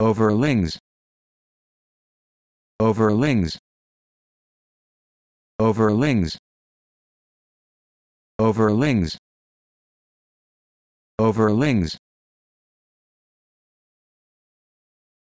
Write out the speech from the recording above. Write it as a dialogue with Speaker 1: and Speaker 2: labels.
Speaker 1: overlings overlings overlings overlings overlings